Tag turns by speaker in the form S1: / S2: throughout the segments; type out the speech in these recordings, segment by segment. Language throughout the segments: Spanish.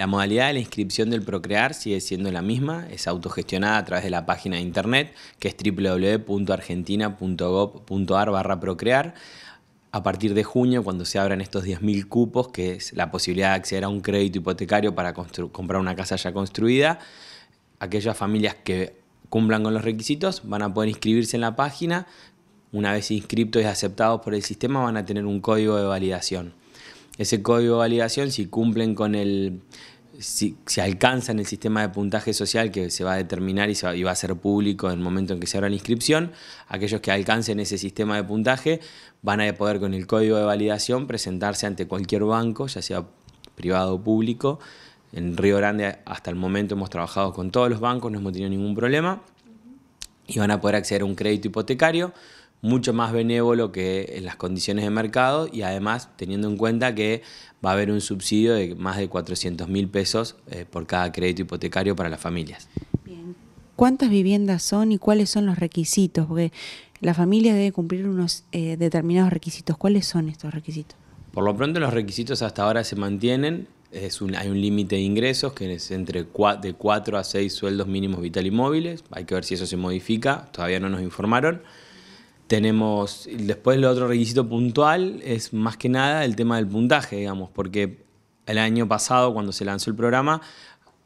S1: La modalidad de la inscripción del Procrear sigue siendo la misma, es autogestionada a través de la página de internet que es www.argentina.gov.ar barra procrear. A partir de junio, cuando se abran estos 10.000 cupos, que es la posibilidad de acceder a un crédito hipotecario para comprar una casa ya construida, aquellas familias que cumplan con los requisitos van a poder inscribirse en la página. Una vez inscriptos y aceptados por el sistema van a tener un código de validación ese código de validación, si cumplen con el, si, alcanzan el sistema de puntaje social que se va a determinar y, y, va, a ser público en el momento en que se abra la inscripción, aquellos que alcancen ese sistema de puntaje van a poder con el código de validación presentarse ante cualquier banco, ya sea privado o público. En Río Grande hasta el momento hemos trabajado con todos los bancos, no hemos tenido ningún problema y van a poder acceder a un crédito hipotecario mucho más benévolo que en las condiciones de mercado y además teniendo en cuenta que va a haber un subsidio de más de 400 mil pesos eh, por cada crédito hipotecario para las familias. Bien.
S2: ¿Cuántas viviendas son y cuáles son los requisitos? Porque la familia debe cumplir unos eh, determinados requisitos. ¿Cuáles son estos requisitos?
S1: Por lo pronto los requisitos hasta ahora se mantienen. hay un límite de ingresos que es entre de 4 a 6 sueldos mínimos vital y móviles. Hay que ver si eso se modifica. Todavía no nos informaron. Tenemos, después el otro requisito puntual es más que nada el tema del puntaje, digamos, porque el año pasado cuando se lanzó el programa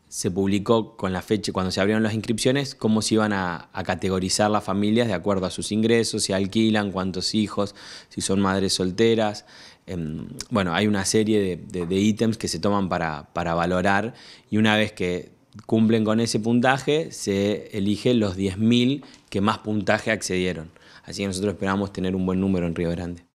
S1: se publicó con la fecha, cuando se abrieron las inscripciones, cómo se iban a, categorizar las familias de acuerdo a sus ingresos, si alquilan, cuántos hijos, si son madres solteras. Em, bueno, hay una serie de, ítems que se toman para, para, valorar y una vez que cumplen con ese puntaje, se eligen los 10.000 que más puntaje accedieron. Así que nosotros esperamos tener un buen número en Río Grande.